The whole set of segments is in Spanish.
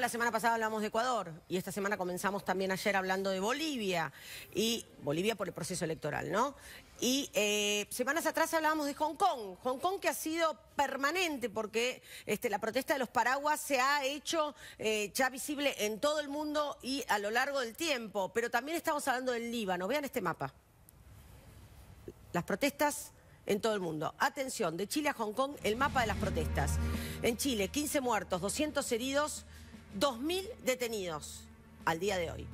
La semana pasada hablamos de Ecuador y esta semana comenzamos también ayer hablando de Bolivia y Bolivia por el proceso electoral, ¿no? Y eh, semanas atrás hablábamos de Hong Kong, Hong Kong que ha sido permanente porque este, la protesta de los paraguas se ha hecho eh, ya visible en todo el mundo y a lo largo del tiempo, pero también estamos hablando del Líbano, vean este mapa, las protestas en todo el mundo. Atención, de Chile a Hong Kong, el mapa de las protestas. En Chile, 15 muertos, 200 heridos, 2.000 detenidos al día de hoy.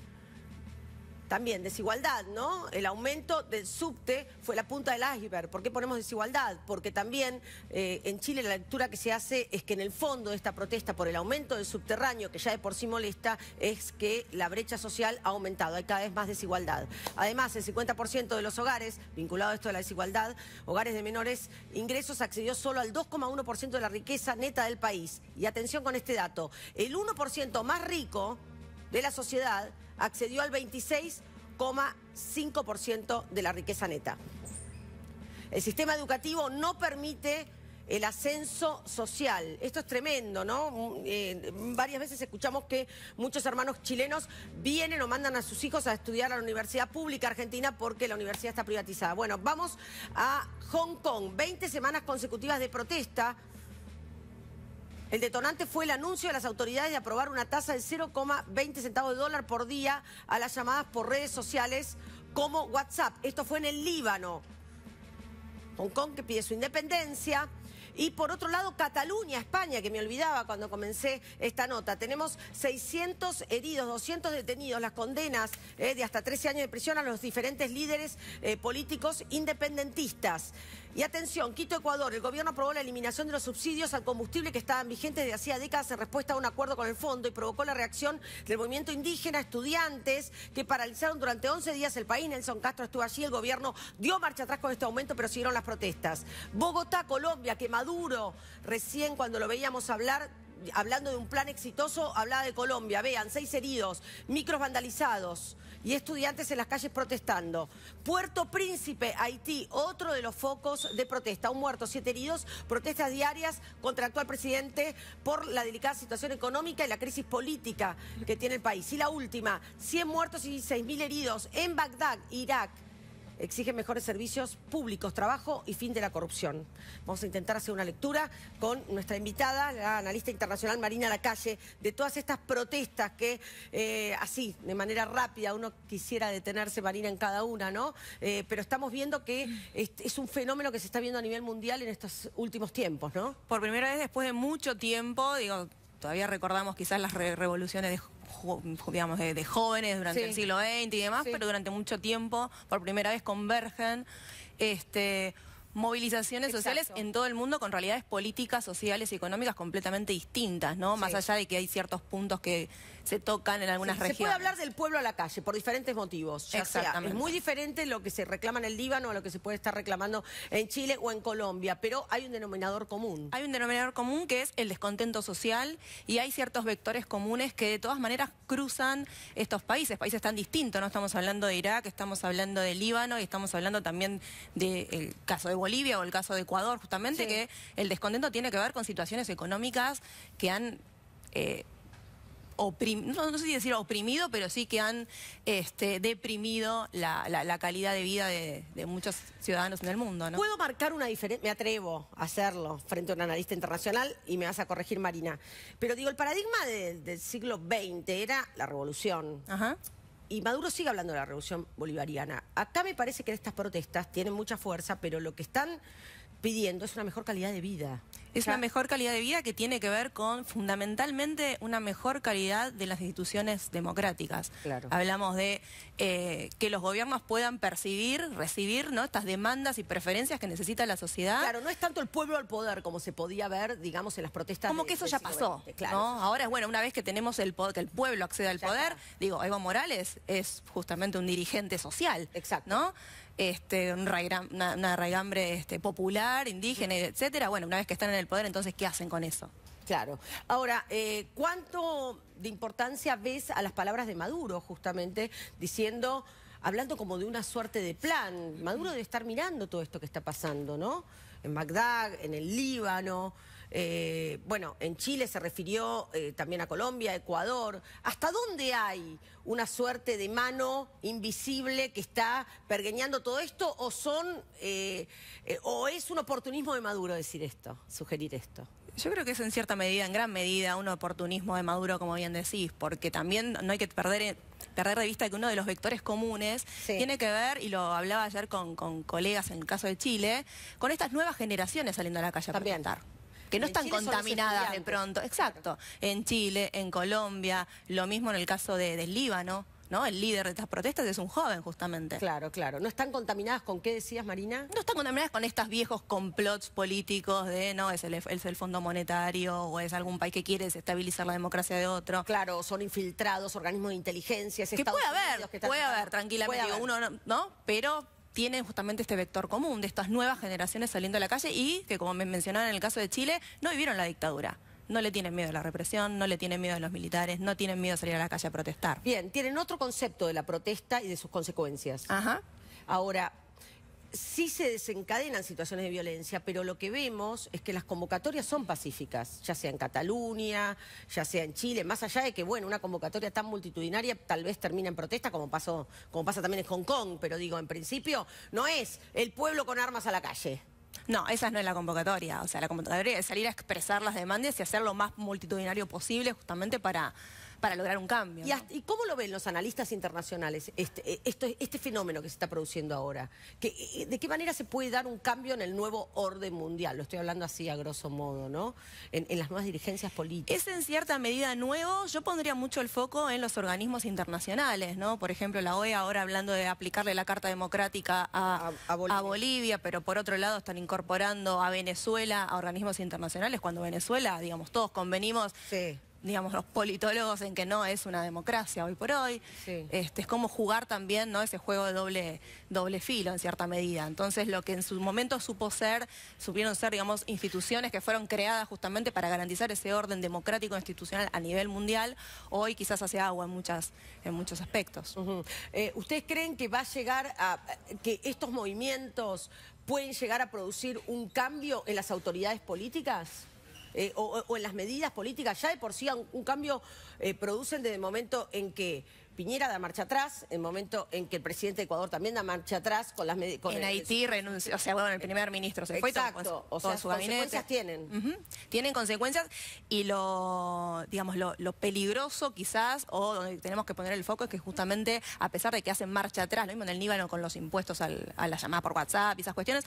También desigualdad, ¿no? El aumento del subte fue la punta del iceberg. ¿Por qué ponemos desigualdad? Porque también eh, en Chile la lectura que se hace es que en el fondo de esta protesta por el aumento del subterráneo, que ya de por sí molesta, es que la brecha social ha aumentado, hay cada vez más desigualdad. Además, el 50% de los hogares, vinculado a esto de la desigualdad, hogares de menores ingresos accedió solo al 2,1% de la riqueza neta del país. Y atención con este dato, el 1% más rico de la sociedad accedió al 26,5% de la riqueza neta. El sistema educativo no permite el ascenso social. Esto es tremendo, ¿no? Mm, eh, varias veces escuchamos que muchos hermanos chilenos vienen o mandan a sus hijos a estudiar a la Universidad Pública Argentina porque la universidad está privatizada. Bueno, vamos a Hong Kong. 20 semanas consecutivas de protesta el detonante fue el anuncio de las autoridades de aprobar una tasa de 0,20 centavos de dólar por día a las llamadas por redes sociales como WhatsApp. Esto fue en el Líbano. Hong Kong que pide su independencia. Y por otro lado, Cataluña, España, que me olvidaba cuando comencé esta nota. Tenemos 600 heridos, 200 detenidos, las condenas eh, de hasta 13 años de prisión a los diferentes líderes eh, políticos independentistas. Y atención, Quito, Ecuador. El gobierno aprobó la eliminación de los subsidios al combustible que estaban vigentes desde hacía décadas en respuesta a un acuerdo con el fondo y provocó la reacción del movimiento indígena, estudiantes que paralizaron durante 11 días el país. Nelson Castro estuvo allí, el gobierno dio marcha atrás con este aumento, pero siguieron las protestas. Bogotá, Colombia, que Maduro, recién cuando lo veíamos hablar, hablando de un plan exitoso, hablaba de Colombia. Vean, seis heridos, micros vandalizados y estudiantes en las calles protestando. Puerto Príncipe, Haití, otro de los focos de protesta. Un muerto, siete heridos, protestas diarias contra el actual presidente por la delicada situación económica y la crisis política que tiene el país. Y la última, 100 muertos y 6.000 heridos en Bagdad, Irak exige mejores servicios públicos, trabajo y fin de la corrupción. Vamos a intentar hacer una lectura con nuestra invitada, la analista internacional Marina Lacalle, de todas estas protestas que eh, así, de manera rápida, uno quisiera detenerse, Marina, en cada una, ¿no? Eh, pero estamos viendo que es un fenómeno que se está viendo a nivel mundial en estos últimos tiempos, ¿no? Por primera vez después de mucho tiempo, digo, todavía recordamos quizás las revoluciones de de, jóvenes durante el siglo XX y demás, pero durante mucho tiempo por primera vez convergen. Este, movilizaciones sociales en todo el mundo con realidades políticas, sociales y económicas completamente distintas, ¿no? Más allá de que hay ciertos puntos que se tocan en algunas regiones. Se puede hablar del pueblo a la calle por diferentes motivos. Exactamente. es muy diferente lo que se reclama en el Líbano a lo que se puede estar reclamando en Chile o en Colombia, pero hay un denominador común. Hay un denominador común que es el descontento social y hay ciertos vectores comunes que de todas maneras cruzan estos países, países tan distintos, ¿no? Estamos hablando de Irak, estamos hablando de Líbano y estamos hablando también del eh, caso de Bolivia o el caso de Ecuador, justamente, que el descontento tiene que ver con situaciones económicas que han... Eh, no, sé si decir oprimido, pero sí que han este, deprimido la, calidad de vida de, muchos ciudadanos en el mundo. Puedo marcar una diferencia, me atrevo a hacerlo frente a un analista internacional y me vas a corregir, Marina. Pero digo, el paradigma del siglo XX era la revolución. Ajá y Maduro sigue hablando de la revolución bolivariana. Acá me parece que estas protestas tienen mucha fuerza, pero lo que están pidiendo es una mejor calidad de vida. Es una mejor calidad de vida que tiene que ver con fundamentalmente una mejor calidad de las instituciones democráticas. Hablamos de eh, que los gobiernos puedan percibir, recibir ¿no? estas demandas y preferencias que necesita la sociedad. Claro, no es tanto el pueblo al poder como se podía ver, digamos, en las protestas. Como que eso ya pasó. ¿no? Ahora es bueno, una vez que tenemos el poder, que el pueblo acceda al poder, digo, Evo Morales es justamente un dirigente social. Exacto. ¿no? este, un una, raigambre este, popular, indígena, etcétera. Bueno, una vez que están en el poder, entonces, ¿qué hacen con eso? Claro. Ahora, eh, ¿cuánto de importancia ves a las palabras de Maduro, justamente, diciendo hablando como de una suerte de plan. Maduro debe estar mirando todo esto que está pasando, ¿no? En Bagdad, en el Líbano, eh, bueno, en Chile se refirió eh, también a Colombia, Ecuador. ¿Hasta dónde hay una suerte de mano invisible que está pergueñando todo esto? ¿O son eh, o es un oportunismo de Maduro decir esto, sugerir esto? Yo creo que es en cierta medida, en gran medida, un oportunismo de Maduro, como bien decís, porque también no hay que perder perder de vista que uno de los vectores comunes tiene que ver, y lo hablaba ayer con, colegas en el caso de Chile, con estas nuevas generaciones saliendo a la calle a que no están contaminadas de pronto. Exacto. En Chile, en Colombia, lo mismo en el caso de, del Líbano, el líder de estas protestas es un joven, justamente. Claro, claro. ¿No están contaminadas con qué decías, Marina? No están contaminadas con estos viejos complots políticos de, no, es el, Fondo Monetario o es algún país que quiere desestabilizar la democracia de otro. Claro, son infiltrados, organismos de inteligencia, Que puede haber, que puede haber, tranquilamente. Uno, ¿no? Pero tienen justamente este vector común de estas nuevas generaciones saliendo a la calle y que, como me mencionaron en el caso de Chile, no vivieron la dictadura no le tienen miedo a la represión, no le tienen miedo a los militares, no tienen miedo a salir a la calle a protestar. Bien, tienen otro concepto de la protesta y de sus consecuencias. Ajá. Ahora, sí se desencadenan situaciones de violencia, pero lo que vemos es que las convocatorias son pacíficas, ya sea en Cataluña, ya sea en Chile, más allá de que, bueno, una convocatoria tan multitudinaria tal vez termina en protesta, como, pasó, como pasa también en Hong Kong, pero digo, en principio no es el pueblo con armas a la calle. No, esa no es la convocatoria. O sea, la convocatoria es salir a expresar las demandas y hacer lo más multitudinario posible justamente para para lograr un cambio. ¿Y, cómo lo ven los analistas internacionales este, eh, este fenómeno que se está produciendo ahora? Eh, ¿De qué manera se puede dar un cambio en el nuevo orden mundial? Lo estoy hablando así a grosso modo, ¿no? En, las nuevas dirigencias políticas. Es en cierta medida nuevo. Yo pondría mucho el foco en los organismos internacionales, ¿no? Por ejemplo, la OEA ahora hablando de aplicarle la Carta Democrática a, Bolivia. pero por otro lado están incorporando a Venezuela a organismos internacionales cuando Venezuela, digamos, todos convenimos. Sí digamos, los politólogos en que no es una democracia hoy por hoy. Este, es como jugar también ¿no? ese juego de doble, doble filo en cierta medida. Entonces, lo que en su momento supo ser, supieron ser, digamos, instituciones que fueron creadas justamente para garantizar ese orden democrático e institucional a nivel mundial, hoy quizás hace agua en, muchas, en muchos aspectos. Eh, ¿Ustedes creen que va a llegar a que estos movimientos pueden llegar a producir un cambio en las autoridades políticas? Eh, o, en las medidas políticas ya de por sí un, cambio eh, producen desde el momento en que Piñera da marcha atrás, en el momento en que el presidente de Ecuador también da marcha atrás con las medidas. En Haití eh, renunció, o sea, bueno, el primer ministro se fue. Exacto, o sea, sus consecuencias tienen. Tienen consecuencias y lo, digamos, lo, peligroso quizás, o donde tenemos que poner el foco es que justamente, a pesar de que hacen marcha atrás, lo mismo en el Níbano con los impuestos a la llamada por WhatsApp y esas cuestiones,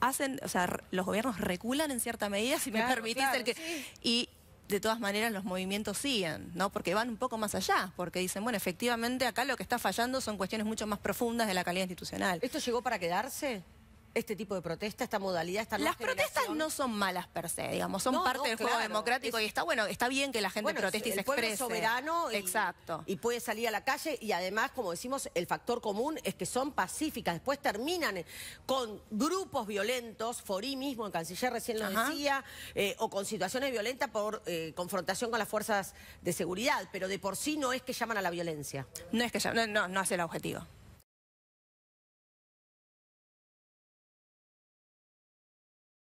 hacen, o sea, los gobiernos reculan en cierta medida, si me permitís el que... Y de todas maneras los movimientos siguen, ¿no? Porque van un poco más allá, porque dicen, bueno, efectivamente acá lo que está fallando son cuestiones mucho más profundas de la calidad institucional. ¿Esto llegó para quedarse? este tipo de protesta, esta modalidad, esta Las protestas no son malas per se, digamos, son parte del juego democrático y está bueno, está bien que la gente proteste y se exprese. Es soberano y, puede salir a la calle y además, como decimos, el factor común es que son pacíficas, después terminan con grupos violentos, Forí mismo, el canciller recién lo decía, eh, o con situaciones violentas por eh, confrontación con las fuerzas de seguridad, pero de por sí no es que llaman a la violencia. No es que no, no, no hace el objetivo.